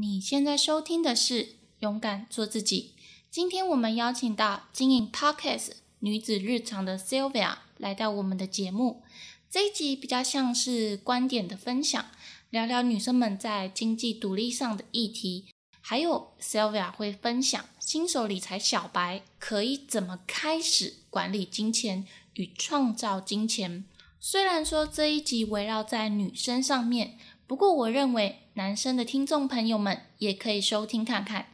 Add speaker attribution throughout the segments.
Speaker 1: 你现在收听的是《勇敢做自己》。今天我们邀请到经营 Pockets 女子日常的 s y l v i a 来到我们的节目。这一集比较像是观点的分享，聊聊女生们在经济独立上的议题，还有 s y l v i a 会分享新手理财小白可以怎么开始管理金钱与创造金钱。虽然说这一集围绕在女生上面。不过，我认为男生的听众朋友们也可以收听看看。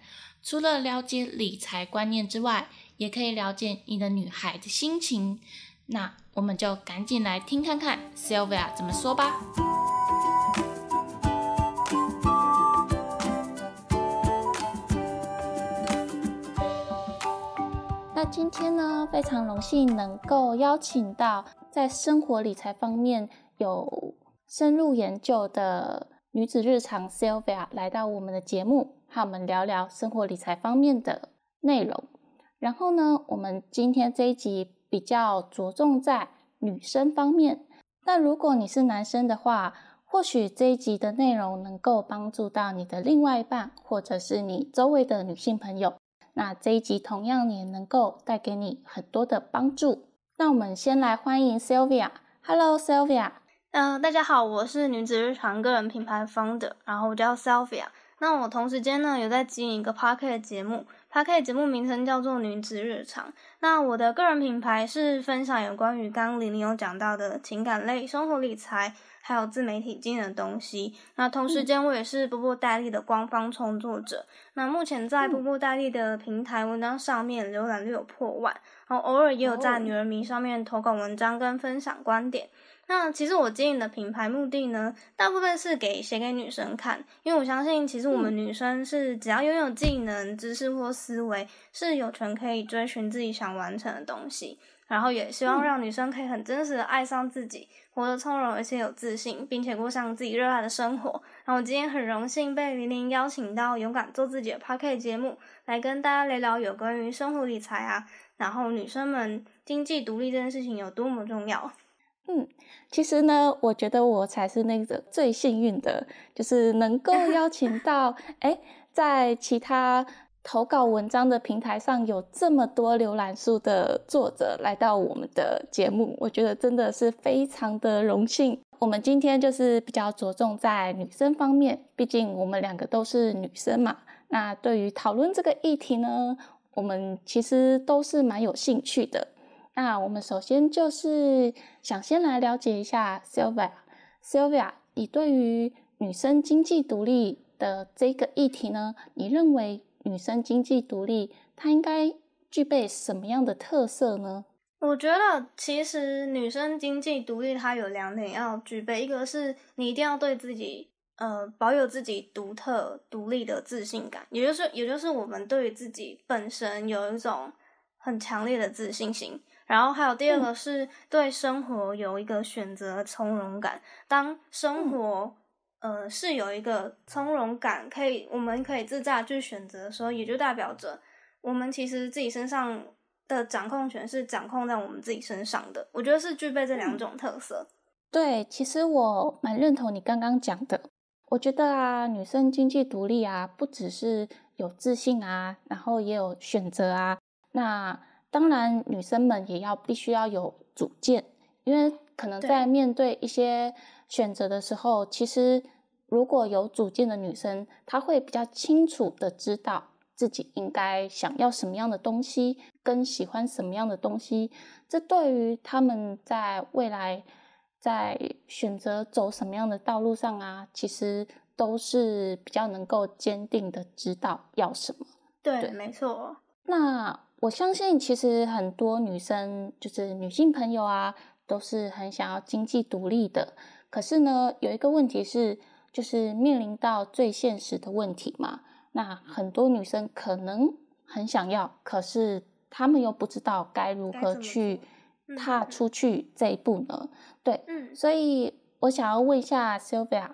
Speaker 1: 除了了解理财观念之外，也可以了解你的女孩的心情。那我们就赶紧来听看看 Sylvia 怎么说吧。那今天呢，非常荣幸能够邀请到在生活理财方面有。深入研究的女子日常，Sylvia 来到我们的节目，和我们聊聊生活理财方面的内容。然后呢，我们今天这一集比较着重在女生方面。那如果你是男生的话，或许这一集的内容能够帮助到你的另外一半，或者是你周围的女性朋友。那这一集同样也能够带给你很多的帮助。那我们先来欢迎 Sylvia，Hello Sylvia。
Speaker 2: 嗯，大家好，我是女子日常个人品牌 founder，然后我叫 s e l f i a 那我同时间呢，有在经营一个 Pocket 节目，Pocket 节目名称叫做女子日常。那我的个人品牌是分享有关于刚刚玲玲有讲到的情感类、生活理财，还有自媒体经营的东西。那同时间我也是波波代理的官方创作者。那目前在波波代理的平台文章上面浏览率有破万，然后偶尔也有在女人迷上面投稿文章跟分享观点。那其实我经营的品牌目的呢，大部分是给写给女生看，因为我相信其实我们女生是只要拥有技能、知识或思维，是有权可以追寻自己想完成的东西。然后也希望让女生可以很真实的爱上自己，活得从容而且有自信，并且过上自己热爱的生活。然后我今天很荣幸被玲玲邀请到勇敢做自己的 p a r k 节目，来跟大家聊聊有关于生活理财啊，然后女生们经济独立这件事情有多么重要。
Speaker 1: 嗯，其实呢，我觉得我才是那个最幸运的，就是能够 邀请到哎，在其他投稿文章的平台上有这么多浏览数的作者来到我们的节目，我觉得真的是非常的荣幸。我们今天就是比较着重在女生方面，毕竟我们两个都是女生嘛。那对于讨论这个议题呢，我们其实都是蛮有兴趣的。那我们首先就是想先来了解一下 Sylvia。Sylvia，你对于女生经济独立的这个议题呢，你认为女生经济独立她应该具备什么样的特色呢？
Speaker 2: 我觉得其实女生经济独立它有两点要具备，一个是你一定要对自己呃保有自己独特独立的自信感，也就是也就是我们对于自己本身有一种很强烈的自信心。然后还有第二个是对生活有一个选择从容感，当生活呃是有一个从容感，可以我们可以自在去选择的时候，也就代表着我们其实自己身上的掌控权是掌控在我们自己身上的。我觉得是具备这两种特色。
Speaker 1: 对，其实我蛮认同你刚刚讲的。我觉得啊，女生经济独立啊，不只是有自信啊，然后也有选择啊，那。当然，女生们也要必须要有主见，因为可能在面对一些选择的时候，其实如果有主见的女生，她会比较清楚的知道自己应该想要什么样的东西，跟喜欢什么样的东西。这对于他们在未来在选择走什么样的道路上啊，其实都是比较能够坚定的知道要什么。
Speaker 2: 对，没错。
Speaker 1: 那。我相信，其实很多女生，就是女性朋友啊，都是很想要经济独立的。可是呢，有一个问题是，就是面临到最现实的问题嘛。那很多女生可能很想要，可是她们又不知道该如何去踏出去这一步呢？对，所以我想要问一下 Sylvia，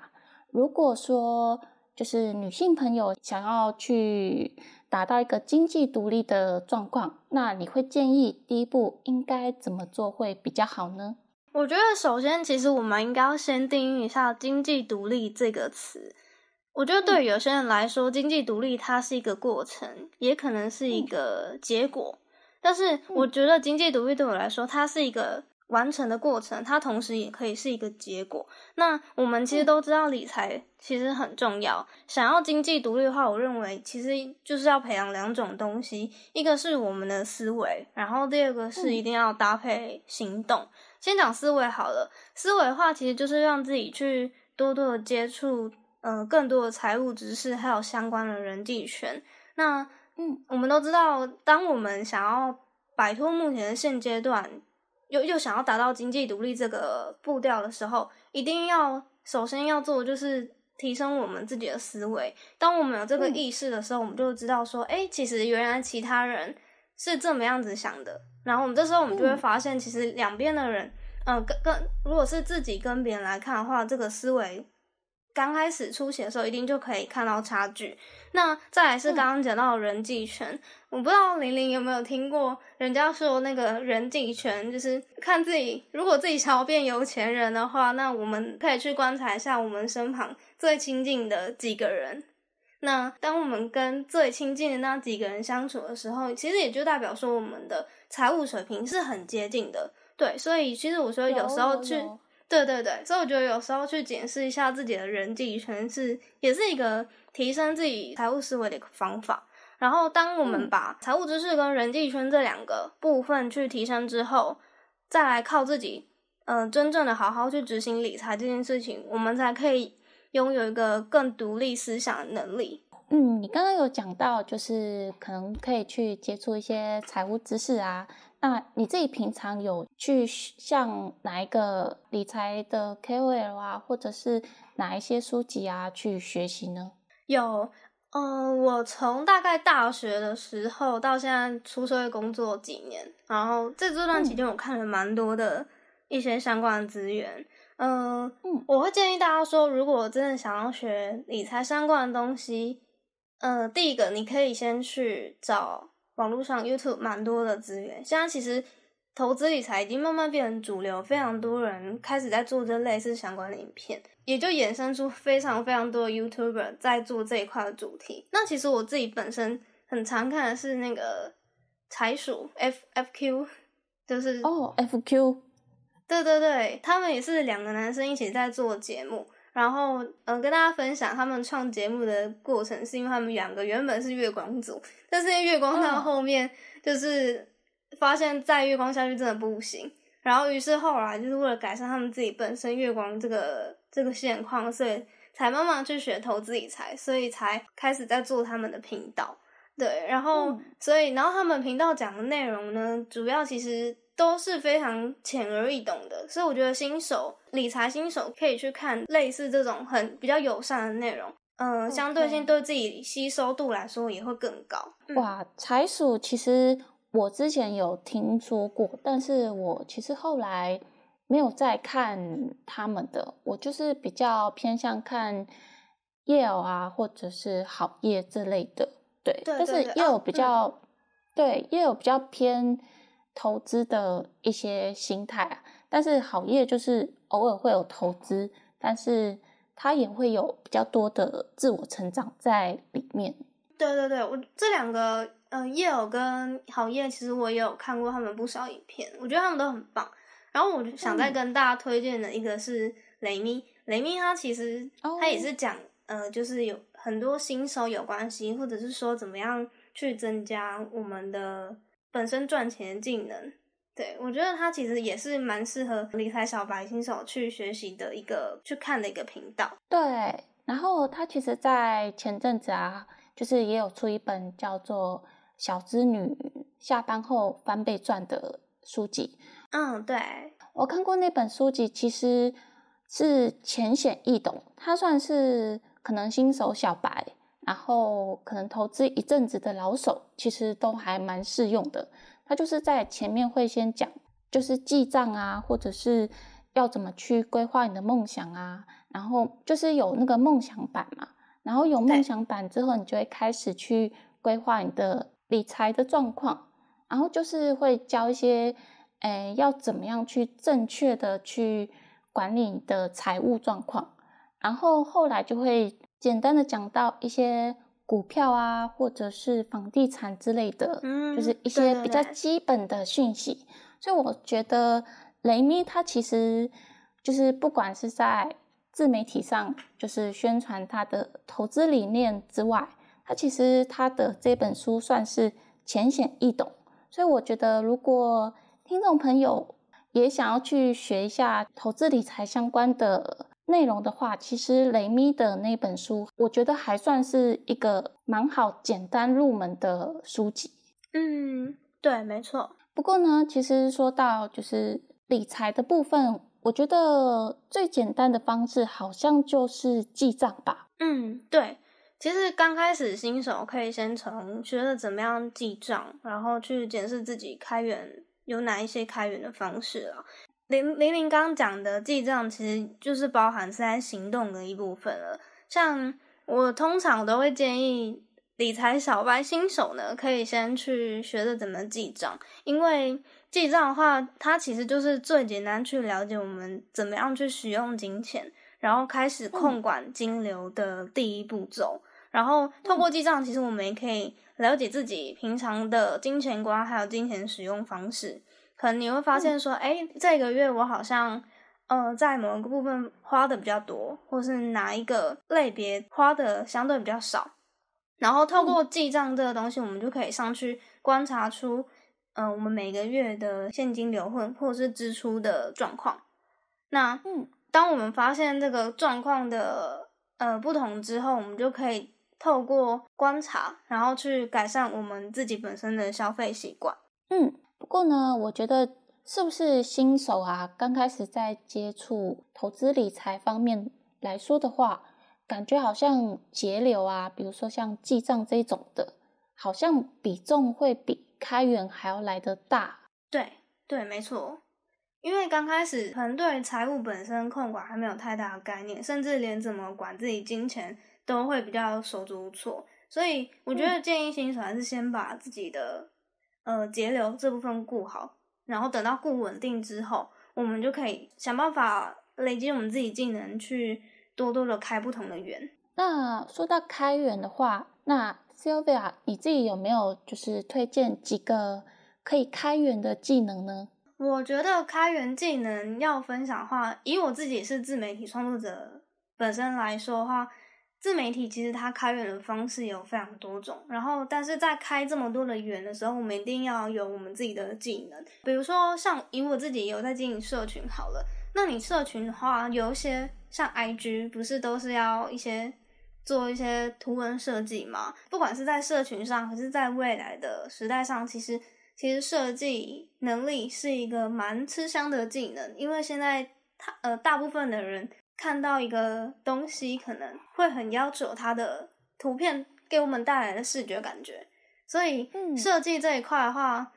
Speaker 1: 如果说。就是女性朋友想要去达到一个经济独立的状况，那你会建议第一步应该怎么做会比较好呢？
Speaker 2: 我觉得首先，其实我们应该要先定义一下“经济独立”这个词。我觉得对有些人来说，经济独立它是一个过程，也可能是一个结果。但是，我觉得经济独立对我来说，它是一个。完成的过程，它同时也可以是一个结果。那我们其实都知道，理财其实很重要。想要经济独立的话，我认为其实就是要培养两种东西，一个是我们的思维，然后第二个是一定要搭配行动。先讲思维好了，思维的话其实就是让自己去多多的接触，呃，更多的财务知识，还有相关的人际圈。那嗯，我们都知道，当我们想要摆脱目前的现阶段。又又想要达到经济独立这个步调的时候，一定要首先要做就是提升我们自己的思维。当我们有这个意识的时候，我们就知道说，哎，其实原来其他人是这么样子想的。然后我们这时候我们就会发现，其实两边的人，嗯，跟跟，如果是自己跟别人来看的话，这个思维。刚开始出血的时候，一定就可以看到差距。那再来是刚刚讲到人际圈，我不知道玲玲有没有听过人家说那个人际圈，就是看自己如果自己想要变有钱人的话，那我们可以去观察一下我们身旁最亲近的几个人。那当我们跟最亲近的那几个人相处的时候，其实也就代表说我们的财务水平是很接近的。对，所以其实我说有时候去。对对对，所以我觉得有时候去检视一下自己的人际圈是也是一个提升自己财务思维的一个方法。然后，当我们把财务知识跟人际圈这两个部分去提升之后，再来靠自己，嗯，真正的好好去执行理财这件事情，我们才可以拥有一个更独立思想的能力。
Speaker 1: 嗯，你刚刚有讲到，就是可能可以去接触一些财务知识啊。那你自己平常有去像哪一个理财的 KOL 啊，或者是哪一些书籍啊去学习呢？
Speaker 2: 有，嗯，我从大概大学的时候到现在出社会工作几年，然后在这段期间，我看了蛮多的一些相关的资源。嗯，我会建议大家说，如果真的想要学理财相关的东西，呃，第一个你可以先去找。网络上 YouTube 蛮多的资源，现在其实投资理财已经慢慢变成主流，非常多人开始在做这类似相关的影片，也就衍生出非常非常多的 YouTuber 在做这一块的主题。那其实我自己本身很常看的是那个财鼠 F F Q，就是哦 F Q，对对对，他们也是两个男生一起在做节目。然后，嗯，跟大家分享他们创节目的过程，是因为他们两个原本是月光族，但是月光到后面就是发现再月光下去真的不行，然后于是后来就是为了改善他们自己本身月光这个这个现况，所以才慢慢去学投资理财，所以才开始在做他们的频道。对，然后所以然后他们频道讲的内容呢，主要其实。都是非常浅而易懂的，所以我觉得新手理财新手可以去看类似这种很比较友善的内容，嗯，相对性对自己吸收度来说也会更高。
Speaker 1: 哇，财鼠其实我之前有听说过，但是我其实后来没有再看他们的，我就是比较偏向看叶啊，或者是好业这类的，对，但是也有比较，对，也有比较偏。投资的一些心态啊，但是好业就是偶尔会有投资，但是它也会有比较多的自我成长在里面。
Speaker 2: 对对对，我这两个嗯，业偶跟好业，其实我也有看过他们不少影片，我觉得他们都很棒。然后我想再跟大家推荐的一个是雷米，雷米他其实他也是讲呃，就是有很多新手有关系，或者是说怎么样去增加我们的。本身赚钱技能，对我觉得他其实也是蛮适合理财小白新手去学习的一个去看的一个频道。
Speaker 1: 对，然后他其实，在前阵子啊，就是也有出一本叫做《小资女下班后翻倍赚》的书籍。嗯，对我看过那本书籍，其实是浅显易懂，它算是可能新手小白。然后可能投资一阵子的老手，其实都还蛮适用的。他就是在前面会先讲，就是记账啊，或者是要怎么去规划你的梦想啊。然后就是有那个梦想版嘛，然后有梦想版之后，你就会开始去规划你的理财的状况。然后就是会教一些，哎，要怎么样去正确的去管理你的财务状况。然后后来就会。简单的讲到一些股票啊，或者是房地产之类的，就是一些比较基本的讯息。所以我觉得雷米他其实就是不管是在自媒体上，就是宣传他的投资理念之外，他其实他的这本书算是浅显易懂。所以我觉得如果听众朋友也想要去学一下投资理财相关的。内容的话，其实雷米的那本书，我觉得还算是一个蛮好、简单入门的书籍。
Speaker 2: 嗯，对，没错。
Speaker 1: 不过呢，其实说到就是理财的部分，我觉得最简单的方式好像就是记账吧。
Speaker 2: 嗯，对。其实刚开始新手可以先从学了怎么样记账，然后去检视自己开源有哪一些开源的方式了。林林林刚讲的记账，其实就是包含在行动的一部分了。像我通常都会建议理财小白、新手呢，可以先去学着怎么记账，因为记账的话，它其实就是最简单去了解我们怎么样去使用金钱，然后开始控管金流的第一步骤。然后透过记账，其实我们也可以了解自己平常的金钱观，还有金钱使用方式。可能你会发现说，哎，这个月我好像，呃，在某一个部分花的比较多，或是哪一个类别花的相对比较少，然后透过记账这个东西，我们就可以上去观察出，嗯，我们每个月的现金流或或是支出的状况。那，嗯，当我们发现这个状况的呃不同之后，我们就可以透过观察，然后去改善我们自己本身的消费习惯。
Speaker 1: 嗯。不过呢，我觉得是不是新手啊？刚开始在接触投资理财方面来说的话，感觉好像节流啊，比如说像记账这种的，好像比重会比开源还要来得大。
Speaker 2: 对，对，没错。因为刚开始可能对财务本身控管还没有太大的概念，甚至连怎么管自己金钱都会比较手足无措。所以，我觉得建议新手还是先把自己的。呃，节流这部分顾好，然后等到顾稳定之后，我们就可以想办法累积我们自己技能，去多多的开不同的源。
Speaker 1: 那说到开源的话，那 Sylvia，你自己有没有就是推荐几个可以开源的技能呢？
Speaker 2: 我觉得开源技能要分享的话，以我自己是自媒体创作者本身来说的话。自媒体其实它开源的方式有非常多种，然后但是在开这么多的源的时候，我们一定要有我们自己的技能。比如说像以我自己有在经营社群好了，那你社群的话，有一些像 I G 不是都是要一些做一些图文设计吗？不管是在社群上，还是在未来的时代上，其实其实设计能力是一个蛮吃香的技能，因为现在他呃大部分的人。看到一个东西，可能会很要求它的图片给我们带来的视觉感觉，所以设计这一块的话，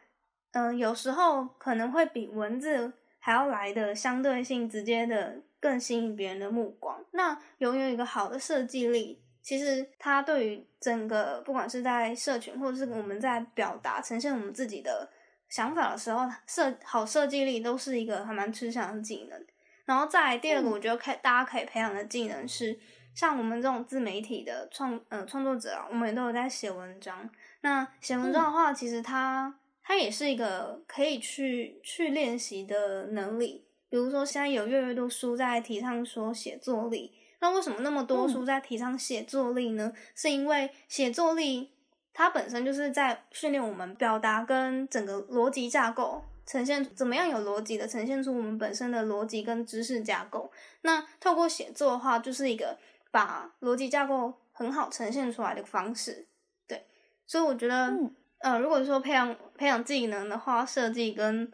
Speaker 2: 嗯，有时候可能会比文字还要来的相对性直接的更吸引别人的目光。那拥有一个好的设计力，其实它对于整个不管是在社群，或者是我们在表达、呈现我们自己的想法的时候，设好设计力都是一个还蛮吃香的技能。然后再第二个，我觉得可大家可以培养的技能是，像我们这种自媒体的创呃创作者，我们都有在写文章。那写文章的话，其实它它也是一个可以去去练习的能力。比如说，现在有越来越多书在提倡说写作力。那为什么那么多书在提倡写作力呢？是因为写作力它本身就是在训练我们表达跟整个逻辑架构。呈现怎么样有逻辑的，呈现出我们本身的逻辑跟知识架构。那透过写作的话，就是一个把逻辑架构很好呈现出来的方式。对，所以我觉得，呃，如果说培养培养技能的话，设计跟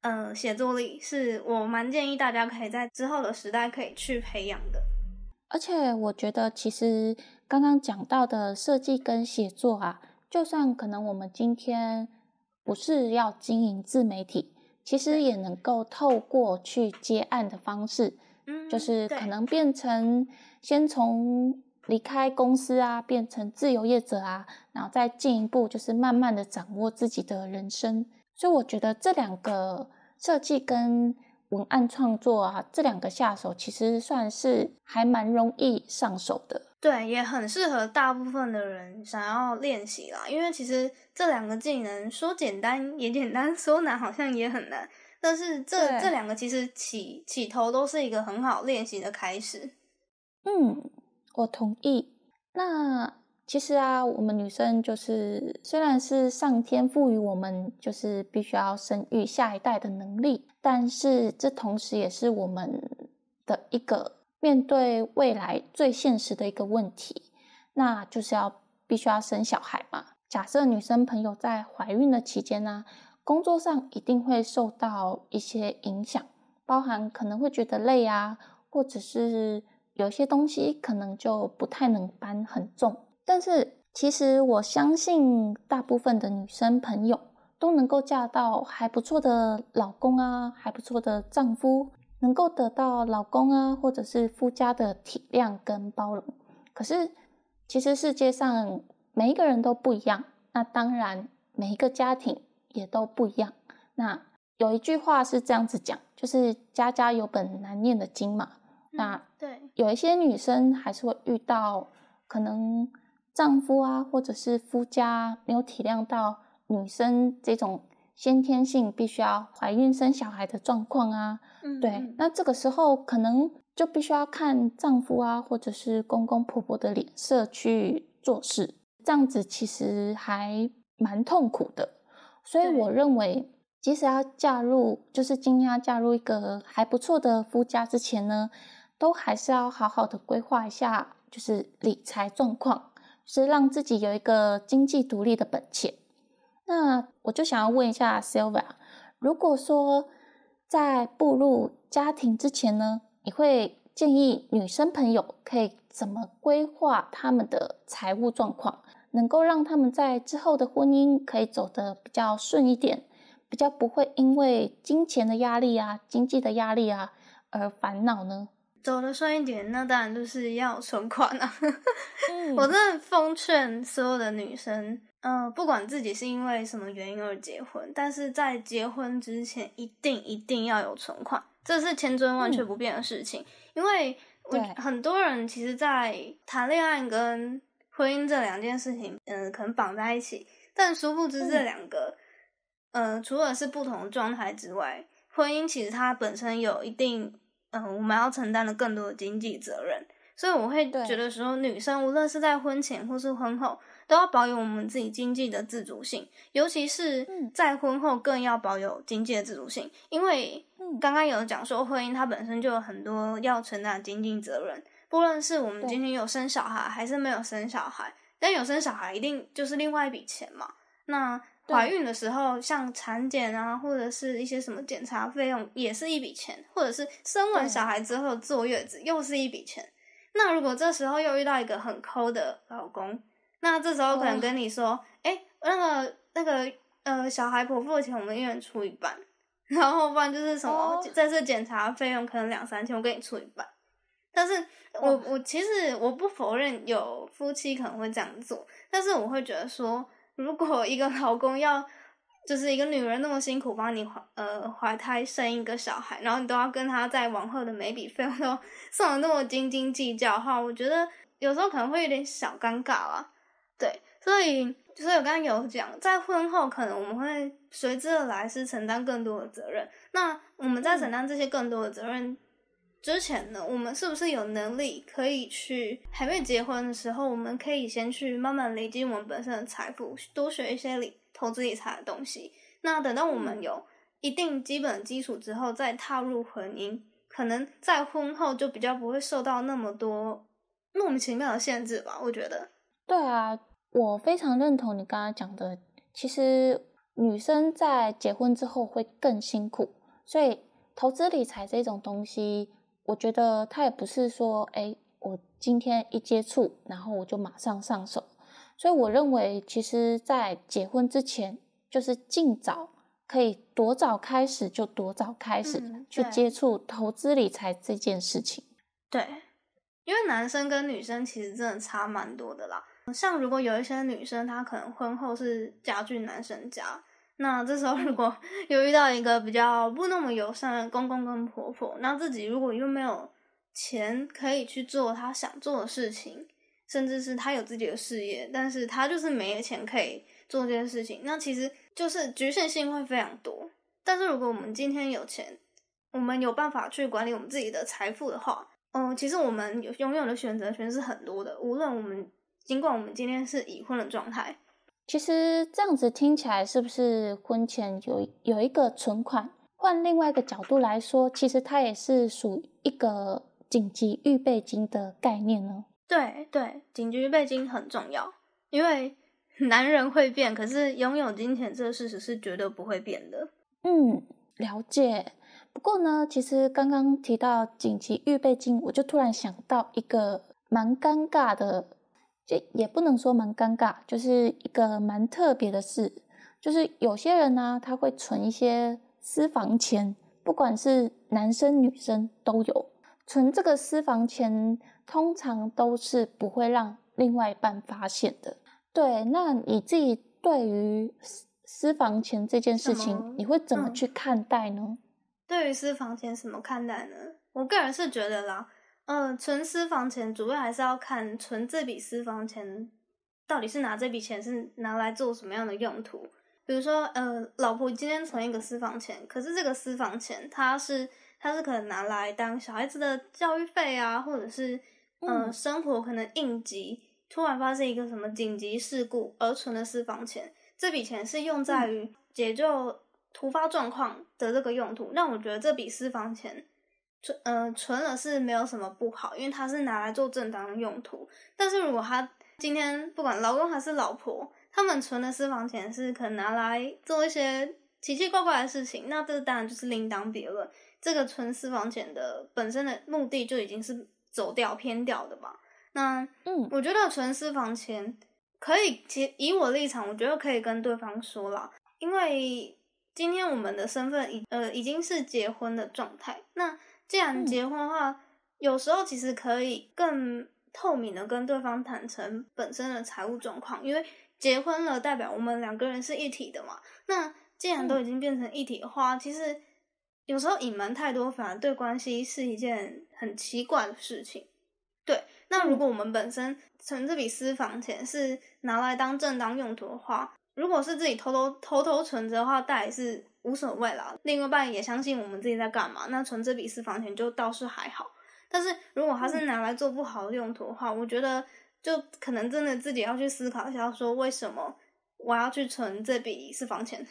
Speaker 2: 呃写作力，是我蛮建议大家可以在之后的时代可以去培养的。
Speaker 1: 而且我觉得，其实刚刚讲到的设计跟写作啊，就算可能我们今天。不是要经营自媒体，其实也能够透过去接案的方式，嗯，就是可能变成先从离开公司啊，变成自由业者啊，然后再进一步就是慢慢的掌握自己的人生。所以我觉得这两个设计跟文案创作啊，这两个下手其实算是还蛮容易上手的。
Speaker 2: 对，也很适合大部分的人想要练习啦。因为其实这两个技能说简单也简单，说难好像也很难。但是这这两个其实起起头都是一个很好练习的开始。
Speaker 1: 嗯，我同意。那其实啊，我们女生就是，虽然是上天赋予我们就是必须要生育下一代的能力，但是这同时也是我们的一个。面对未来最现实的一个问题，那就是要必须要生小孩嘛。假设女生朋友在怀孕的期间呢，工作上一定会受到一些影响，包含可能会觉得累啊，或者是有些东西可能就不太能搬很重。但是其实我相信大部分的女生朋友都能够嫁到还不错的老公啊，还不错的丈夫。能够得到老公啊，或者是夫家的体谅跟包容。可是，其实世界上每一个人都不一样，那当然每一个家庭也都不一样。那有一句话是这样子讲，就是“家家有本难念的经”嘛。那对，有一些女生还是会遇到，可能丈夫啊，或者是夫家没有体谅到女生这种。先天性必须要怀孕生小孩的状况啊，对，那这个时候可能就必须要看丈夫啊，或者是公公婆婆的脸色去做事，这样子其实还蛮痛苦的。所以我认为，即使要嫁入，就是今天要嫁入一个还不错的夫家之前呢，都还是要好好的规划一下，就是理财状况，是让自己有一个经济独立的本钱。那我就想要问一下 Silva，如果说在步入家庭之前呢，你会建议女生朋友可以怎么规划他们的财务状况，能够让他们在之后的婚姻可以走得比较顺一点，比较不会因为金钱的压力啊、经济的压力啊而烦恼呢？
Speaker 2: 走的顺一点，那当然就是要存款了。
Speaker 1: 我的奉劝
Speaker 2: 所有的女生，呃，不管自己是因为什么原因而结婚，但是在结婚之前，一定一定要有存款，这是千真万确不变的事情。因为，我很多人，其实在谈恋爱跟婚姻这两件事情，嗯，可能绑在一起，但殊不知这两个，呃，除了是不同的状态之外，婚姻其实它本身有一定。嗯，我们要承担了更多的经济责任，所以我会觉得说，女生无论是在婚前或是婚后，都要保有我们自己经济的自主性，尤其是在婚后更要保有经济的自主性，因为刚刚有讲说，婚姻它本身就有很多要承担经济责任，不论是我们今天有生小孩还是没有生小孩，但有生小孩一定就是另外一笔钱嘛，那。怀孕的时候，像产检啊，或者是一些什么检查费用，也是一笔钱；或者是生完小孩之后坐月子，又是一笔钱。那如果这时候又遇到一个很抠的老公，那这时候可能跟你说：“哎，那个那个呃，小孩婆婆的钱我们一人出一半，然后不然就是什么这次检查费用可能两三千，我给你出一半。”但是，我我其实我不否认有夫妻可能会这样做，但是我会觉得说。如果一个老公要，就是一个女人那么辛苦帮你怀呃怀胎生一个小孩，然后你都要跟他在往后的每笔费用都算的那么斤斤计较的话，我觉得有时候可能会有点小尴尬啊。对，所以所以我刚刚有讲，在婚后可能我们会随之而来是承担更多的责任。那我们在承担这些更多的责任。之前呢，我们是不是有能力可以去还没结婚的时候，我们可以先去慢慢累积我们本身的财富，多学一些理投资理财的东西。那等到我们有一定基本基础之后，再踏入婚姻，可能在婚后就比较不会受到那么多莫名其妙的限制吧？我觉得。
Speaker 1: 对啊，我非常认同你刚刚讲的。其实女生在结婚之后会更辛苦，所以投资理财这种东西。我觉得他也不是说，哎，我今天一接触，然后我就马上上手。所以我认为，其实，在结婚之前，就是尽早可以多早开始就多早开始去接触投资理财这件事情。
Speaker 2: 对，因为男生跟女生其实真的差蛮多的啦。像如果有一些女生，她可能婚后是嫁去男生家。那这时候，如果 又遇到一个比较不那么友善的公公跟婆婆，那自己如果又没有钱可以去做他想做的事情，甚至是他有自己的事业，但是他就是没有钱可以做这件事情，那其实就是局限性会非常多。但是如果我们今天有钱，我们有办法去管理我们自己的财富的话，嗯，其实我们拥有的选择权是很多的。无论我们，尽管我们今天是已婚的状态。
Speaker 1: 其实这样子听起来，是不是婚前有有一个存款？换另外一个角度来说，其实它也是属一个紧急预备金的概念呢。
Speaker 2: 对对，紧急预备金很重要，因为 男人会变，可是拥有金钱这个事实是绝对不会变的。
Speaker 1: 嗯，了解。不过呢，其实刚刚提到紧急预备金，我就突然想到一个蛮尴尬的。这也不能说蛮尴尬，就是一个蛮特别的事，就是有些人呢，他会存一些私房钱，不管是男生女生都有。存这个私房钱，通常都是不会让另外一半发现的。对，那你自己对于私私房钱这件事情，你会怎么去看待呢？
Speaker 2: 对于私房钱怎么看待呢？我个人是觉得啦。呃，存私房钱，主要还是要看存这笔私房钱到底是拿这笔钱是拿来做什么样的用途。比如说，呃，老婆今天存一个私房钱，可是这个私房钱，它是它是可能拿来当小孩子的教育费啊，或者是嗯，生活可能应急，突然发生一个什么紧急事故而存的私房钱，这笔钱是用在于解救突发状况的这个用途。那我觉得这笔私房钱。存呃存了是没有什么不好，因为他是拿来做正当用途。但是如果他今天不管老公还是老婆，他们存的私房钱是可能拿来做一些奇奇怪怪的事情，那这当然就是另当别论。这个存私房钱的本身的目的就已经是走掉偏掉的嘛。那嗯，我觉得存私房钱可以，其以我立场，我觉得可以跟对方说了，因为今天我们的身份已呃已经是结婚的状态，那。既然结婚的话，有时候其实可以更透明的跟对方坦诚本身的财务状况，因为结婚了代表我们两个人是一体的嘛。那既然都已经变成一体的话，其实有时候隐瞒太多反而对关系是一件很奇怪的事情。对，那如果我们本身存这笔私房钱是拿来当正当用途的话。如果是自己偷偷偷偷存着的话，大也是无所谓啦。另一半也相信我们自己在干嘛，那存这笔私房钱就倒是还好。但是如果他是拿来做不好的用途的话，我觉得就可能真的自己要去思考一下，说为什么我要去存这笔私房钱？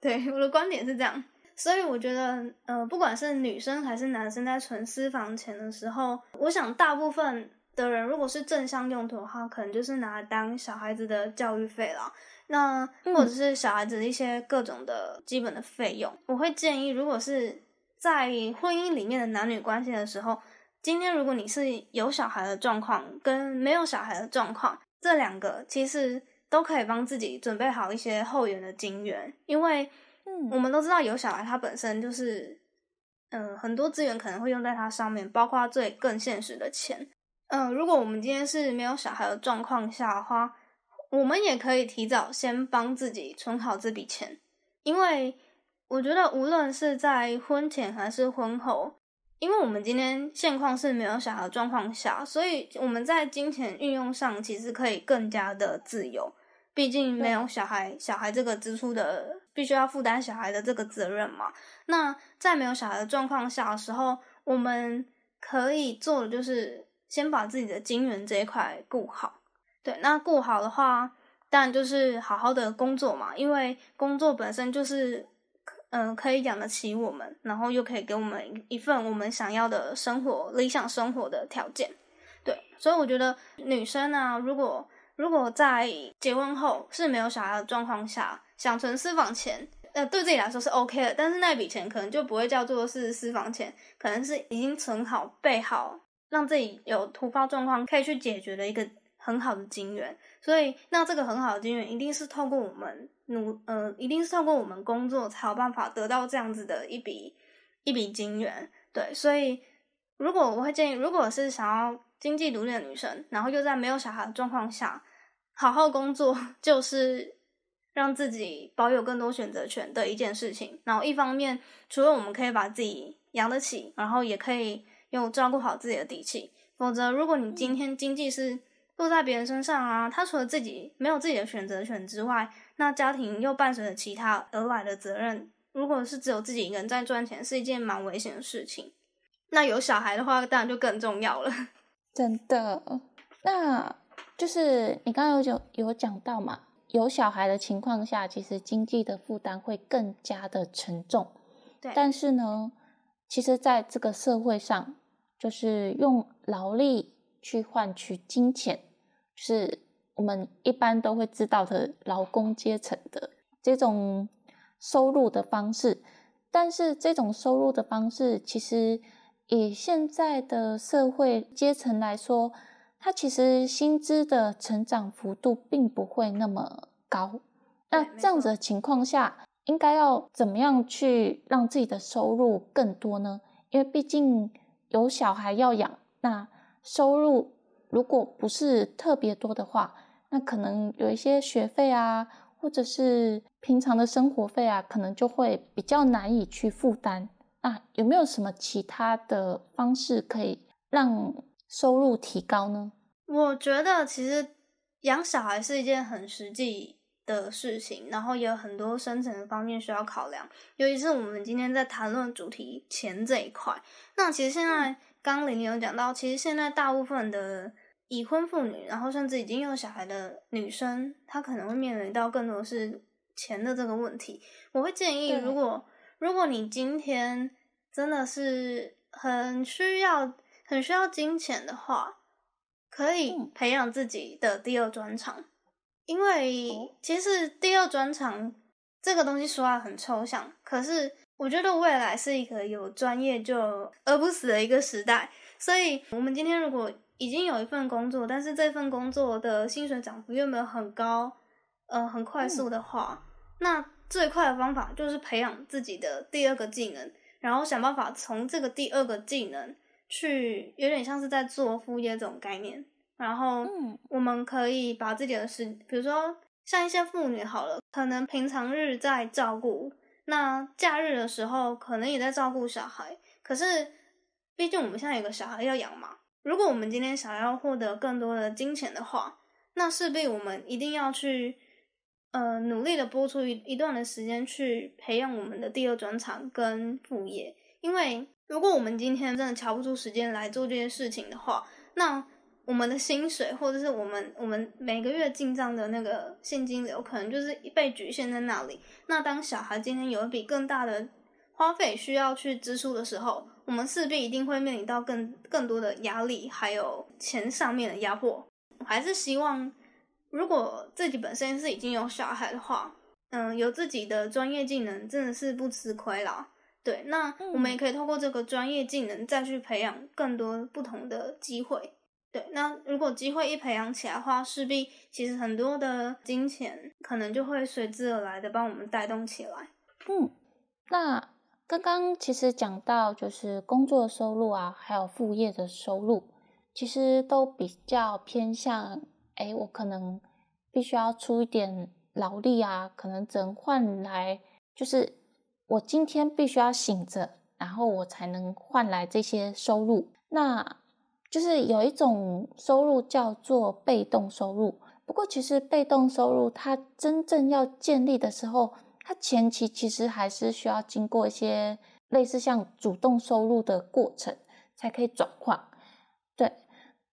Speaker 2: 对，我的观点是这样。所以我觉得，呃，不管是女生还是男生，在存私房钱的时候，我想大部分的人如果是正向用途的话，可能就是拿当小孩子的教育费了。那或者是小孩子的一些各种的基本的费用，我会建议，如果是在婚姻里面的男女关系的时候，今天如果你是有小孩的状况跟没有小孩的状况，这两个其实都可以帮自己准备好一些后援的金源，因为我们都知道有小孩，它本身就是，嗯，很多资源可能会用在它上面，包括最更现实的钱。嗯，如果我们今天是没有小孩的状况下的话。我们也可以提早先帮自己存好这笔钱，因为我觉得无论是在婚前还是婚后，因为我们今天现况是没有小孩状况下，所以我们在金钱运用上其实可以更加的自由。毕竟没有小孩，小孩这个支出的必须要负担小孩的这个责任嘛。那在没有小孩的状况下的时候，我们可以做的就是先把自己的金源这一块顾好。对，那顾好的话，当然就是好好的工作嘛，因为工作本身就是，嗯，可以养得起我们，然后又可以给我们一份我们想要的生活、理想生活的条件。对，所以我觉得女生呢，如果如果在结婚后是没有小孩的状况下，想存私房钱，呃，对自己来说是 OK 的，但是那笔钱可能就不会叫做是私房钱，可能是已经存好、备好，让自己有突发状况可以去解决的一个。很好的金源，所以那这个很好的金源一定是透过我们努呃，一定是透过我们工作才有办法得到这样子的一笔一笔金源。对，所以如果我会建议，如果是想要经济独立的女生，然后又在没有小孩的状况下好好工作，就是让自己保有更多选择权的一件事情。然后一方面，除了我们可以把自己养得起，然后也可以用照顾好自己的底气，否则如果你今天经济是落在别人身上啊，他除了自己没有自己的选择权之外，那家庭又伴随着其他额外的责任。如果是只有自己一个人在赚钱，是一件蛮危险的事情。那有小孩的话，当然就更重要了。
Speaker 1: 真的，那就是你刚刚有讲有讲到嘛，有小孩的情况下，其实经济的负担会更加的沉重。对，但是呢，其实在这个社会上，就是用劳力去换取金钱。是我们一般都会知道的劳工阶层的这种收入的方式，但是这种收入的方式，其实以现在的社会阶层来说，它其实薪资的成长幅度并不会那么高。那这样子的情况下，应该要怎么样去让自己的收入更多呢？因为毕竟有小孩要养，那收入。如果不是特别多的话，那可能有一些学费啊，或者是平常的生活费啊，可能就会比较难以去负担。那有没有什么其他的方式可以让收入提高呢？
Speaker 2: 我觉得其实养小孩是一件很实际的事情，然后也有很多生存方面需要考量，尤其是我们今天在谈论主题钱这一块。那其实现在刚玲有讲到，其实现在大部分的已婚妇女，然后甚至已经有小孩的女生，她可能会面临到更多是钱的这个问题。我会建议，如果如果你今天真的是很需要、很需要金钱的话，可以培养自己的第二专长。因为其实第二专长这个东西说话很抽象，可是我觉得未来是一个有专业就饿不死的一个时代，所以，我们今天如果。已经有一份工作，但是这份工作的薪水涨幅又没有很高？呃，很快速的话，那最快的方法就是培养自己的第二个技能，然后想办法从这个第二个技能去，有点像是在做副业这种概念。然后，我们可以把自己的时，比如说像一些妇女好了，可能平常日在照顾，那假日的时候可能也在照顾小孩。可是，毕竟我们现在有个小孩要养嘛。如果我们今天想要获得更多的金钱的话，那势必我们一定要去，呃，努力的播出一一段的时间去培养我们的第二转场跟副业。因为如果我们今天真的瞧不出时间来做这件事情的话，那我们的薪水或者是我们我们每个月进账的那个现金流，可能就是被局限在那里。那当小孩今天有一笔更大的花费需要去支出的时候，我们势必一定会面临到更更多的压力，还有钱上面的压迫。我还是希望，如果自己本身是已经有小孩的话，嗯，有自己的专业技能，真的是不吃亏啦。对，那我们也可以通过这个专业技能再去培养更多不同的机会。对，那如果机会一培养起来的话，势必其实很多的金钱可能就会随之而来的帮我们带动起来。
Speaker 1: 嗯，那。刚刚其实讲到就是工作收入啊，还有副业的收入，其实都比较偏向哎，我可能必须要出一点劳力啊，可能只能换来就是我今天必须要醒着，然后我才能换来这些收入。那就是有一种收入叫做被动收入，不过其实被动收入它真正要建立的时候。它前期其实还是需要经过一些类似像主动收入的过程才可以转化。对。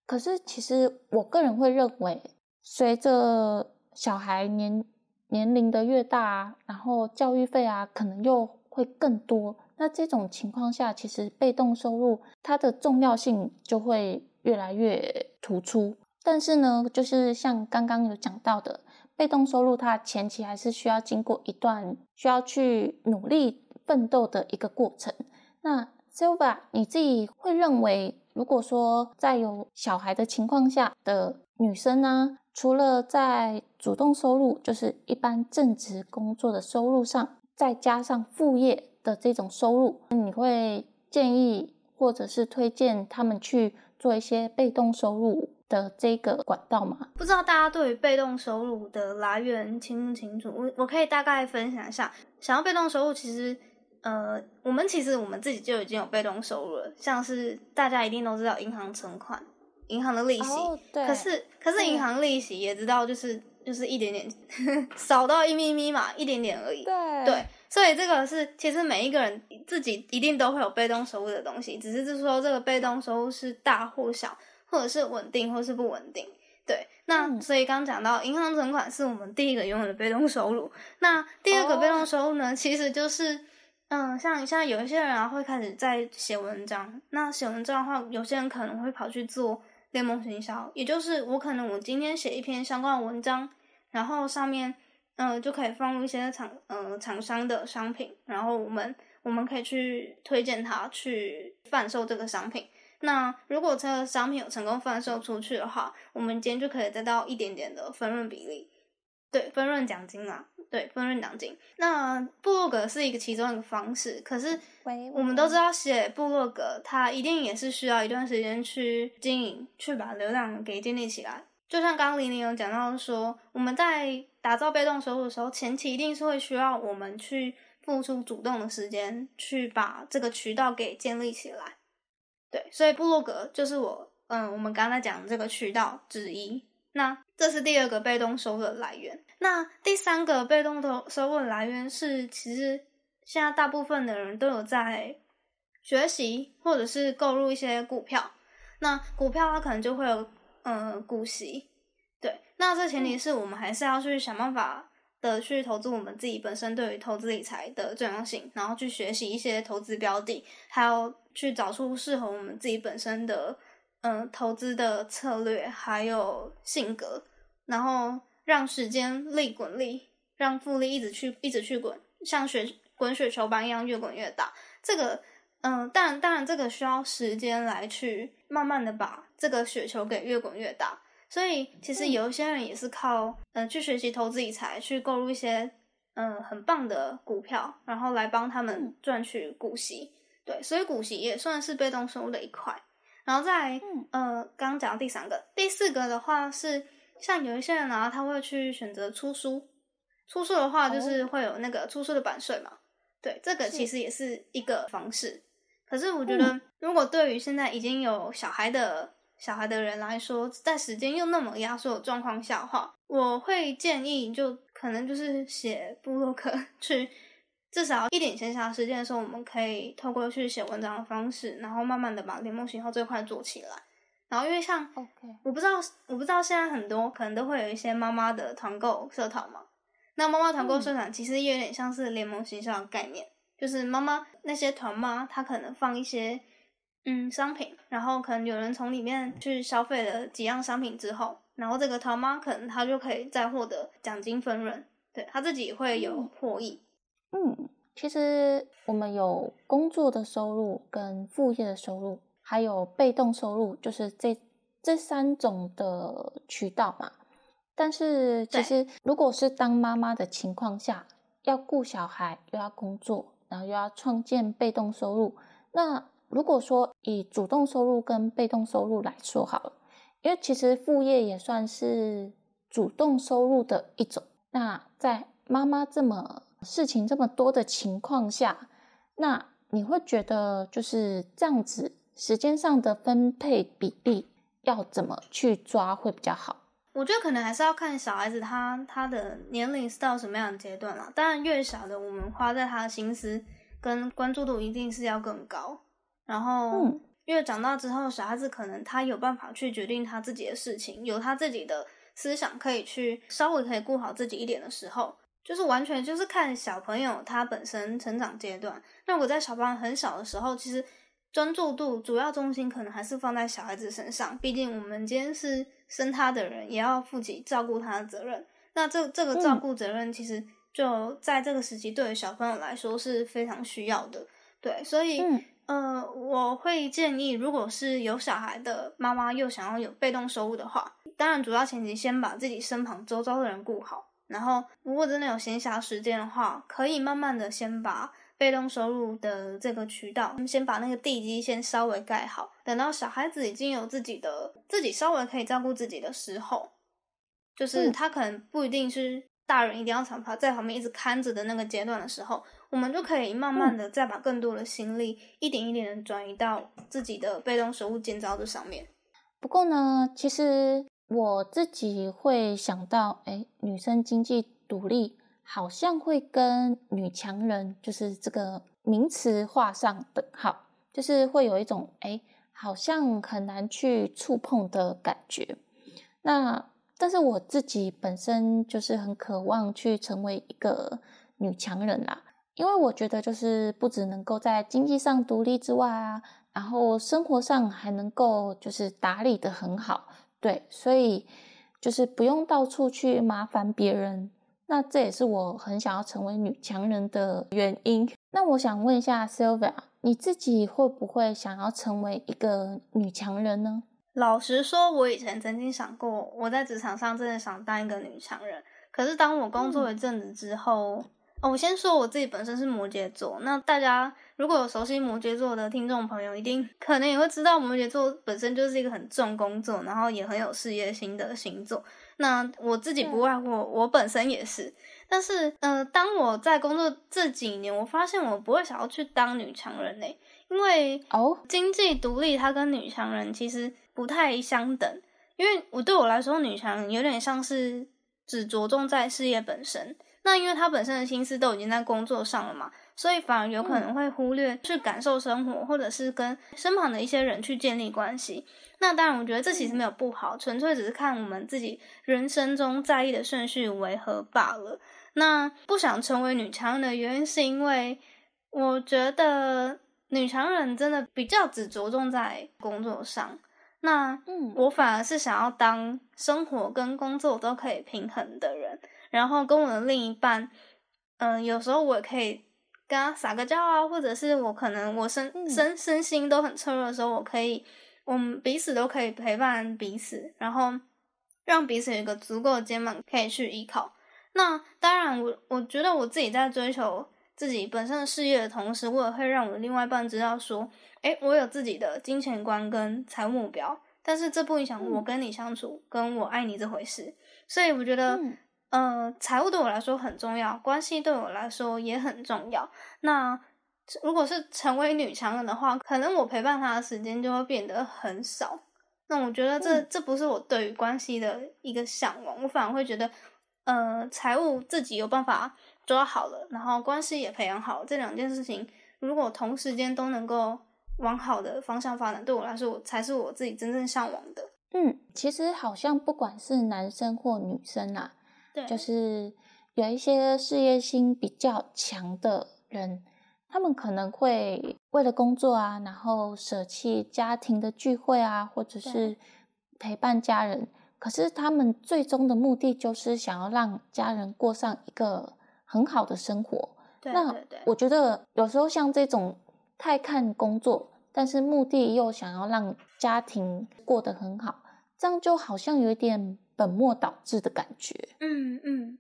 Speaker 1: 可是其实我个人会认为，随着小孩年年龄的越大，然后教育费啊可能又会更多，那这种情况下，其实被动收入它的重要性就会越来越突出。但是呢，就是像刚刚有讲到的。被动收入，它前期还是需要经过一段需要去努力奋斗的一个过程。那 s l v e r 你自己会认为，如果说在有小孩的情况下的女生呢，除了在主动收入，就是一般正职工作的收入上，再加上副业的这种收入，你会建议或者是推荐他们去做一些被动收入？的这个管道嘛，
Speaker 2: 不知道大家对于被动收入的来源清不清楚？我我可以大概分享一下。想要被动收入，其实呃，我们其实我们自己就已经有被动收入了，像是大家一定都知道银行存款、银行的利息。对。可是可是银行利息也知道，就是就是一点点 少到一咪咪嘛，一点点而已。对。对，所以这个是其实每一个人自己一定都会有被动收入的东西，只是是说这个被动收入是大或小。或者是稳定，或是不稳定。对，那所以刚讲到银行存款是我们第一个拥有的被动收入。那第二个被动收入呢，其实就是，嗯，像像有一些人啊，会开始在写文章。那写文章的话，有些人可能会跑去做联盟营销，也就是我可能我今天写一篇相关的文章，然后上面嗯就可以放入一些厂嗯厂商的商品，然后我们我们可以去推荐他去贩售这个商品。那如果这个商品有成功发售出去的话，我们今天就可以得到一点点的分润比例，对，分润奖金嘛，对，分润奖金。那部落格是一个其中一个方式，可是我们都知道写部落格，它一定也是需要一段时间去经营，去把流量给建立起来。就像刚刚林玲有讲到说，我们在打造被动收入的时候，前期一定是会需要我们去付出主动的时间，去把这个渠道给建立起来。对，所以布洛格就是我，嗯，我们刚才讲这个渠道之一。那这是第二个被动收入的来源。那第三个被动的收入的来源是，其实现在大部分的人都有在学习，或者是购入一些股票。那股票它可能就会有，嗯，股息。对，那这前提是我们还是要去想办法。的去投资我们自己本身对于投资理财的重要性，然后去学习一些投资标的，还有去找出适合我们自己本身的，嗯，投资的策略，还有性格，然后让时间利滚利，让复利一直去一直去滚，像雪滚雪球般一样越滚越大。这个，嗯，当然当然这个需要时间来去慢慢的把这个雪球给越滚越大。所以其实有一些人也是靠，嗯，去学习投资理财，去购入一些，嗯，很棒的股票，然后来帮他们赚取股息。对，所以股息也算是被动收入的一块。然后再，呃，刚刚讲到第三个、第四个的话是，像有一些人啊，他会去选择出书，出书的话就是会有那个出书的版税嘛。对，这个其实也是一个方式。可是我觉得，如果对于现在已经有小孩的，小孩的人来说，在时间又那么压缩的状况下，话我会建议就可能就是写布洛克去，至少一点闲暇时间的时候，我们可以透过去写文章的方式，然后慢慢的把联盟型号这块做起来。然后因为像，OK，我不知道我不知道现在很多可能都会有一些妈妈的团购社团嘛，那妈妈团购社团其实也有点像是联盟形象的概念，就是妈妈那些团妈她可能放一些。嗯，商品，然后可能有人从里面去消费了几样商品之后，然后这个淘妈可能他就可以再获得奖金分润，对他自己会有获益。
Speaker 1: 嗯，其实我们有工作的收入、跟副业的收入，还有被动收入，就是这这三种的渠道嘛。但是其实如果是当妈妈的情况下，要顾小孩，又要工作，然后又要创建被动收入，那。如果说以主动收入跟被动收入来说好了，因为其实副业也算是主动收入的一种。那在妈妈这么事情这么多的情况下，那你会觉得就是这样子时间上的分配比例要怎么去抓会比较好？
Speaker 2: 我觉得可能还是要看小孩子他他的年龄是到什么样的阶段了。当然，越小的我们花在他的心思跟关注度一定是要更高。然后，因为长大之后，小孩子可能他有办法去决定他自己的事情，有他自己的思想，可以去稍微可以顾好自己一点的时候，就是完全就是看小朋友他本身成长阶段。那我在小朋友很小的时候，其实专注度主要中心可能还是放在小孩子身上，毕竟我们今天是生他的人，也要负起照顾他的责任。那这这个照顾责任，其实就在这个时期，对于小朋友来说是非常需要的。对，所以。呃，我会建议，如果是有小孩的妈妈又想要有被动收入的话，当然主要前提先把自己身旁周遭的人顾好，然后如果真的有闲暇时间的话，可以慢慢的先把被动收入的这个渠道，先把那个地基先稍微盖好。等到小孩子已经有自己的，自己稍微可以照顾自己的时候，就是他可能不一定是大人一定要惩罚，在旁边一直看着的那个阶段的时候。我们就可以慢慢的再把更多的心力一点一点的转移到自己的被动收入建造的上面。
Speaker 1: 不过呢，其实我自己会想到，哎，女生经济独立好像会跟女强人就是这个名词画上等号，就是会有一种哎好像很难去触碰的感觉。那但是我自己本身就是很渴望去成为一个女强人啦。因为我觉得，就是不只能够在经济上独立之外啊，然后生活上还能够就是打理得很好，对，所以就是不用到处去麻烦别人。那这也是我很想要成为女强人的原因。那我想问一下，Silvia，你自己会不会想要成为一个女强人呢？
Speaker 2: 老实说，我以前曾经想过，我在职场上真的想当一个女强人。可是当我工作一阵子之后，哦，我先说我自己本身是摩羯座。那大家如果有熟悉摩羯座的听众朋友，一定 可能也会知道，摩羯座本身就是一个很重工作，然后也很有事业心的星座。那我自己不外乎，我本身也是。但是，呃，当我在工作这几年，我发现我不会想要去当女强人嘞，因为哦，经济独立，它跟女强人其实不太相等。因为我对我来说，女强人有点像是只着重在事业本身。那因为他本身的心思都已经在工作上了嘛，所以反而有可能会忽略去感受生活，或者是跟身旁的一些人去建立关系。那当然，我觉得这其实没有不好，纯粹只是看我们自己人生中在意的顺序为何罢了。那不想成为女强人的原因，是因为我觉得女强人真的比较只着重在工作上。那我反而是想要当生活跟工作都可以平衡的人。然后跟我的另一半，嗯，有时候我也可以跟他撒个娇啊，或者是我可能我身身身心都很脆弱的时候，我可以，我们彼此都可以陪伴彼此，然后让彼此有一个足够的肩膀可以去依靠。那当然，我我觉得我自己在追求自己本身的事业的同时，我也会让我另外一半知道说，哎，我有自己的金钱观跟财务目标，但是这不影响我跟你相处，跟我爱你这回事。所以我觉得。呃，财务对我来说很重要，关系对我来说也很重要。那如果是成为女强人的话，可能我陪伴她的时间就会变得很少。那我觉得这这不是我对于关系的一个向往，我反而会觉得，呃，财务自己有办法抓好了，然后关系也培养好，这两件事情如果同时间都能够往好的方向发展，对我来说，我才是我自己真正向
Speaker 1: 往的。嗯，其实好像不管是男生或女生啊。对，就是有一些事业心比较强的人，他们可能会为了工作啊，然后舍弃家庭的聚会啊，或者是陪伴家人。可是他们最终的目的就是想要让家人过上一个很好的生活。对，那我觉得有时候像这种太看工作，但是目的又想要让家庭过得很好，这样就好像有点。本末倒置的感觉，嗯嗯，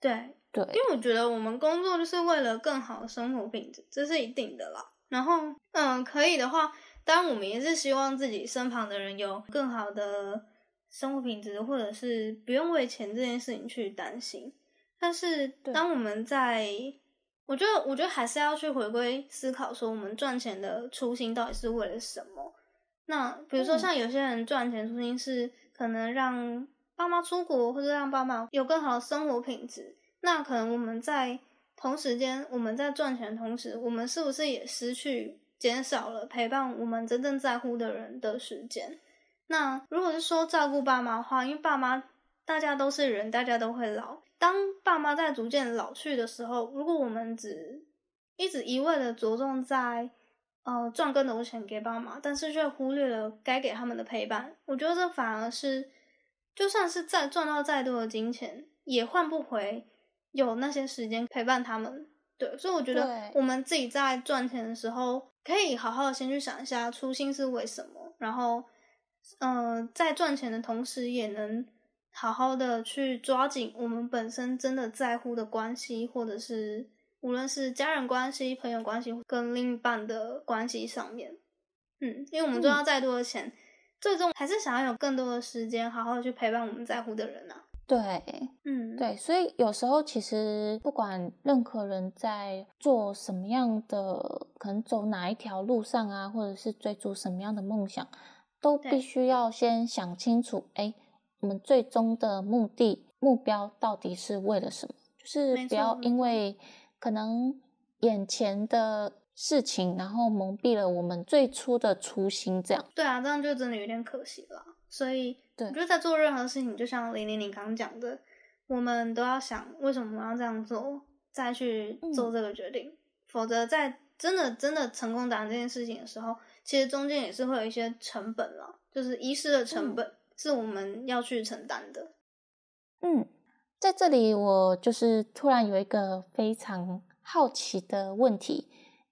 Speaker 2: 对对，因为我觉得我们工作就是为了更好的生活品质，这是一定的了。然后，嗯，可以的话，当然我们也是希望自己身旁的人有更好的生活品质，或者是不用为钱这件事情去担心。但是，当我们在，我觉得，我觉得还是要去回归思考，说我们赚钱的初心到底是为了什么？那比如说，像有些人赚钱初心是可能让爸妈出国，或者让爸妈有更好的生活品质，那可能我们在同时间，我们在赚钱的同时，我们是不是也失去、减少了陪伴我们真正在乎的人的时间？那如果是说照顾爸妈的话，因为爸妈大家都是人，大家都会老。当爸妈在逐渐老去的时候，如果我们只一直一味的着重在呃赚更多的钱给爸妈，但是却忽略了该给他们的陪伴，我觉得这反而是。就算是再赚到再多的金钱，也换不回有那些时间陪伴他们。对，所以我觉得我们自己在赚钱的时候，可以好好的先去想一下初心是为什么。然后，嗯，在赚钱的同时，也能好好的去抓紧我们本身真的在乎的关系，或者是无论是家人关系、朋友关系，跟另一半的关系上面。嗯，因为我们赚到再多的钱。最终还是想要有更多的时间，好好去陪伴我们在乎的人啊。
Speaker 1: 对，嗯，对，所以有时候其实不管任何人，在做什么样的，可能走哪一条路上啊，或者是追逐什么样的梦想，都必须要先想清楚，哎，我们最终的目的、目标到底是为了什么？就是不要因为可能眼前的。事情，然后蒙蔽了我们最初的初心，这样
Speaker 2: 对啊，这样就真的有点可惜了。所以，对就在做任何事情，就像玲玲你刚讲的，我们都要想为什么要这样做，再去做这个决定。否则，在真的真的成功达成这件事情的时候，其实中间也是会有一些成本了，就是遗失的成本是我们要去承担的。
Speaker 1: 嗯，在这里我就是突然有一个非常好奇的问题。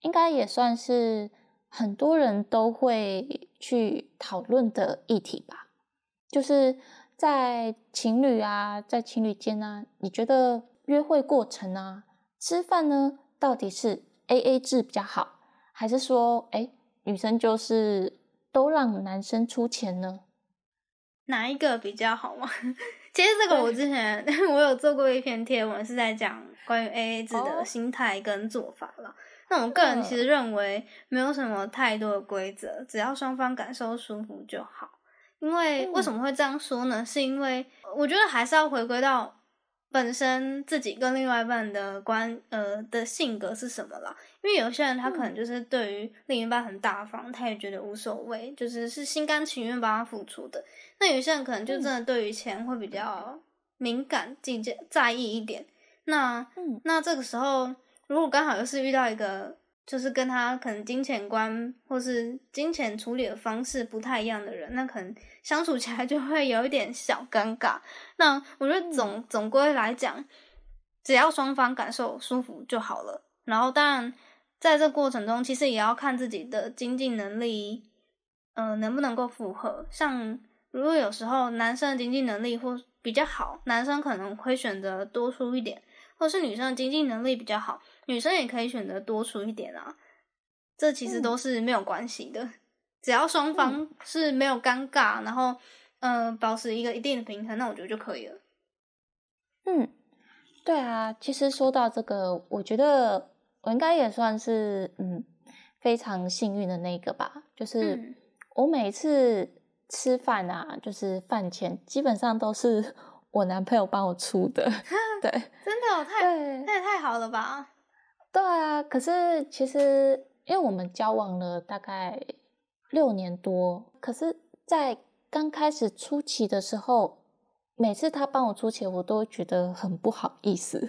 Speaker 1: 应该也算是很多人都会去讨论的议题吧。就是在情侣啊，在情侣间啊，你觉得约会过程啊，吃饭呢，到底是 A A 制比较好，还是说，哎，女生就是都让男生出钱呢？
Speaker 2: 哪一个比较好吗？
Speaker 1: 其实这个我之前 我有做过一
Speaker 2: 篇贴文，是在讲关于 A A 制的心态跟做法了。那我个人其实认为没有什么太多的规则，只要双方感受舒服就好。因为为什么会这样说呢？是因为我觉得还是要回归到本身自己跟另外一半的关呃的性格是什么啦。因为有些人他可能就是对于另一半很大方，他也觉得无所谓，就是是心甘情愿帮他付出的。那有些人可能就真的对于钱会比较敏感、境界在意一点。那那这个时候。如果刚好又是遇到一个，就是跟他可能金钱观或是金钱处理的方式不太一样的人，那可能相处起来就会有一点小尴尬。那我觉得总总归来讲，只要双方感受舒服就好了。然后当然，在这过程中，其实也要看自己的经济能力，嗯，能不能够符合。像如果有时候男生的经济能力或比较好，男生可能会选择多出一点。或是女生的经济能力比较好，女生也可以选择多出一点啊，这其实都是没有关系的，只要双方是没有尴尬，然后嗯，保持一个一定的平衡，那我觉得就可以了。
Speaker 1: 嗯，对啊，其实说到这个，我觉得我应该也算是嗯非常幸运的那个吧，就是我每次吃饭啊，就是饭前基本上都是。我男朋友帮我出的，对，
Speaker 2: 真的，太，那也太好了吧？
Speaker 1: 对啊，可是其实因为我们交往了大概六年多，可是在刚开始初期的时候，每次他帮我出钱，我都觉得很不好意思，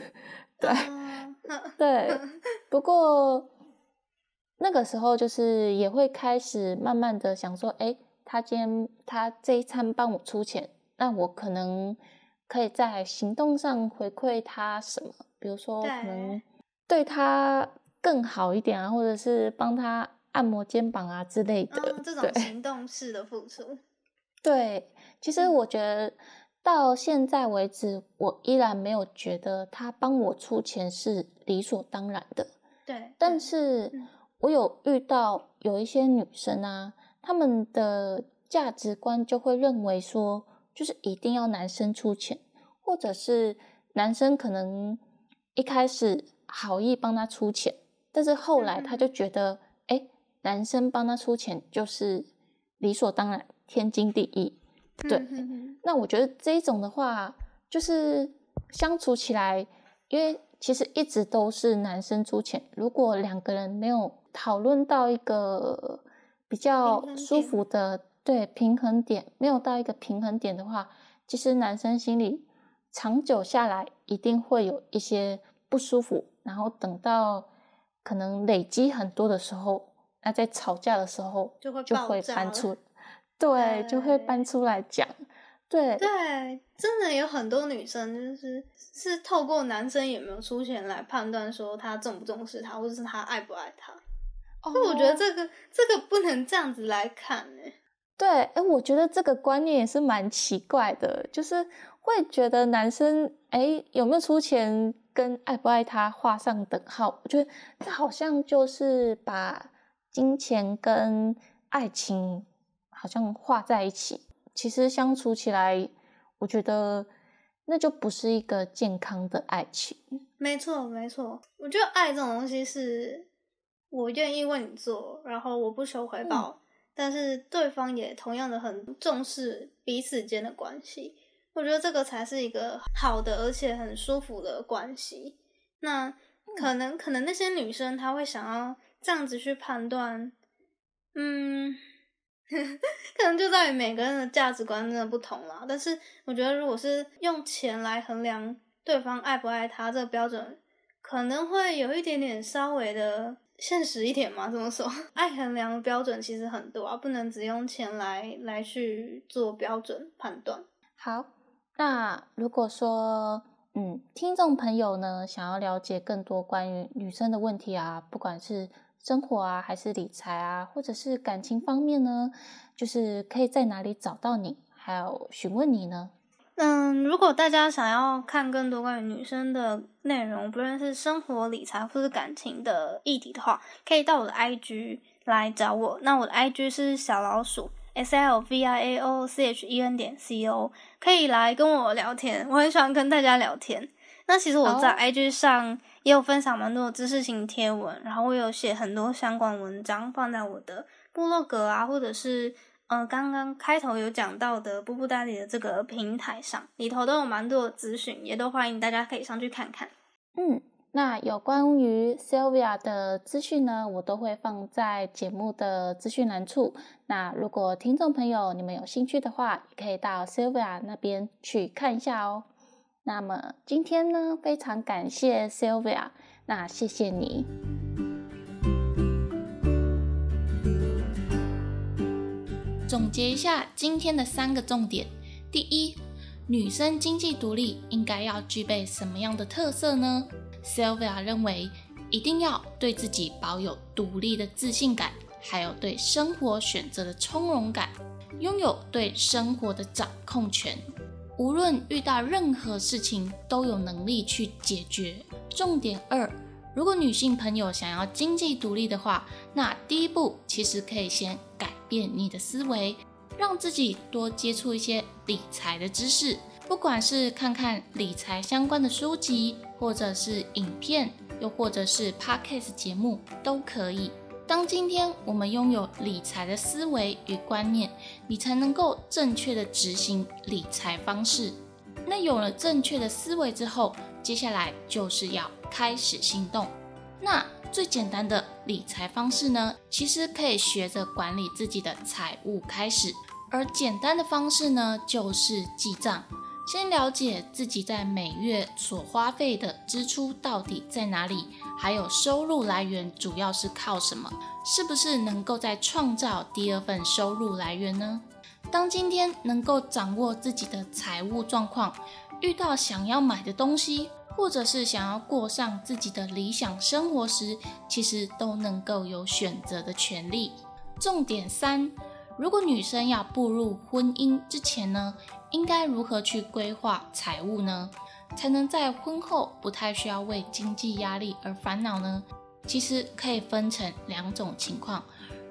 Speaker 1: 对，对，不过那个时候就是也会开始慢慢的想说，哎，他今天他这一餐帮我出钱，那我可能。可以在行动上回馈他什么，比如说可能对他更好一点啊，或者是帮他按摩肩膀啊之类的。这种行
Speaker 2: 动式的付出，
Speaker 1: 对，其实我觉得到现在为止，我依然没有觉得他帮我出钱是理所当然的。对，但是我有遇到有一些女生啊，他们的价值观就会认为说。就是一定要男生出钱，或者是男生可能一开始好意帮他出钱，但是后来他就觉得，哎，男生帮他出钱就是理所当然、天经地义。对，那我觉得这种的话，就是相处起来，因为其实一直都是男生出钱，如果两个人没有讨论到一个比较舒服的。对平衡点没有到一个平衡点的话，其实男生心里长久下来一定会有一些不舒服，然后等到可能累积很多的时候，那在吵架的时候就会就会搬出，对，就会搬出来讲，
Speaker 2: 对对，真的有很多女生就是是透过男生有没有出钱来判断说他重不重视他，或者是他爱不爱他，哦，我觉得这个这个不能这样子来看诶。
Speaker 1: 对，哎，我觉得这个观念也是蛮奇怪的，就是会觉得男生哎有没有出钱跟爱不爱他画上等号。我觉得这好像就是把金钱跟爱情好像画在一起。其实相处起来，我觉得那就不是一个健康的爱情。
Speaker 2: 没错，没错，我觉得爱这种东西是我愿意为你做，然后我不求回报。但是对方也同样的很重视彼此间的关系，我觉得这个才是一个好的而且很舒服的关系。那可能可能那些女生她会想要这样子去判断，嗯，可能就在于每个人的价值观真的不同啦。但是我觉得如果是用钱来衡量对方爱不爱她这个标准，可能会有一点点稍微的。现实一点嘛，这么说，爱衡量的标准其实很多啊，不能只用钱来来去做标准判断。
Speaker 1: 好，那如果说，嗯，听众朋友呢，想要了解更多关于女生的问题啊，不管是生活啊，还是理财啊，或者是感情方面呢，就是可以在哪里找到你，还有询问你呢？嗯，如果大家想要看更多关于女
Speaker 2: 生的内容，不论是生活、理财或是感情的议题的话，可以到我的 IG 来找我。那我的 IG 是小老鼠 s l v i a o c h e n 点 c o，可以来跟我聊天，我很喜欢跟大家聊天。那其实我在 IG 上也有分享蛮多知识型贴文，然后我有写很多相关文章放在我的部落格啊，或者是。呃，刚刚开头有讲到的，布布大理的这个平台上，里头都有蛮多资讯，也都欢迎大家可以上去看看。
Speaker 1: 嗯，那有关于 s y l v i a 的资讯呢，我都会放在节目的资讯栏处。那如果听众朋友你们有兴趣的话，也可以到 s y l v i a 那边去看一下哦。那么今天呢，非常感谢 s y l v i a 那谢谢你。总结一下今天的三个重点：第一，女生经济独立应该要具备什么样的特色呢？Selva i 认为，一定要对自己保有独立的自信感，还有对生活选择的从容感，拥有对生活的掌控权，无论遇到任何事情都有能力去解决。重点二，如果女性朋友想要经济独立的话，那第一步其实可以先改。变利的思维，让自己多接触一些理财的知识，不管是看看理财相关的书籍，或者是影片，又或者是 podcast 节目都可以。当今天我们拥有理财的思维与观念，你才能够正确的执行理财方式。那有了正确的思维之后，接下来就是要开始行动。那最简单的理财方式呢，其实可以学着管理自己的财务开始。而简单的方式呢，就是记账。先了解自己在每月所花费的支出到底在哪里，还有收入来源主要是靠什么，是不是能够在创造第二份收入来源呢？当今天能够掌握自己的财务状况，遇到想要买的东西。或者是想要过上自己的理想生活时，其实都能够有选择的权利。重点三：如果女生要步入婚姻之前呢，应该如何去规划财务呢？才能在婚后不太需要为经济压力而烦恼呢？其实可以分成两种情况：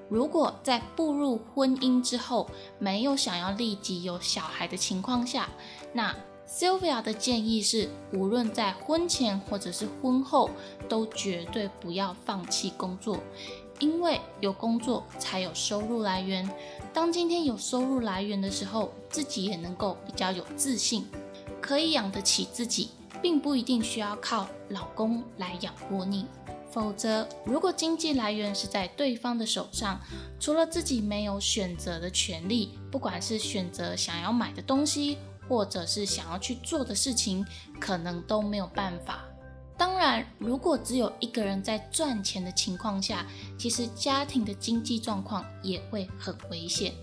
Speaker 1: 如果在步入婚姻之后没有想要立即有小孩的情况下，那 Sylvia 的建议是，无论在婚前或者是婚后，都绝对不要放弃工作，因为有工作才有收入来源。当今天有收入来源的时候，自己也能够比较有自信，可以养得起自己，并不一定需要靠老公来养活你。否则，如果经济来源是在对方的手上，除了自己没有选择的权利，不管是选择想要买的东西。或者是想要去做的事情，可能都没有办法。当然，如果只有一个人在赚钱的情况下，其实家庭的经济状况也会很危险。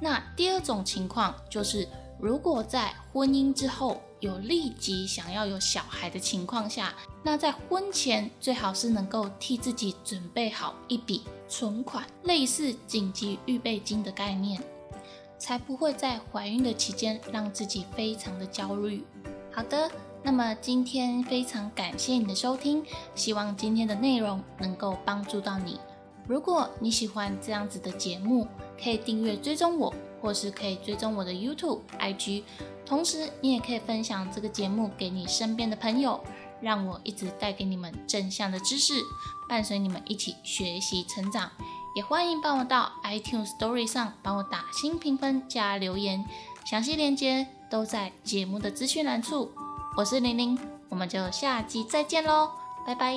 Speaker 1: 那第二种情况就是，如果在婚姻之后有立即想要有小孩的情况下，那在婚前最好是能够替自己准备好一笔存款，类似紧急预备金的概念。才不会在怀孕的期间让自己非常的焦虑。好的，那么今天非常感谢你的收听，希望今天的内容能够帮助到你。如果你喜欢这样子的节目，可以订阅追踪我，或是可以追踪我的 YouTube、IG。同时，你也可以分享这个节目给你身边的朋友，让我一直带给你们正向的知识，伴随你们一起学习成长。也欢迎帮我到 iTunes Story 上帮我打新评分加留言，详细链接都在节目的资讯栏处。我是玲玲，我们就下集再见喽，拜拜。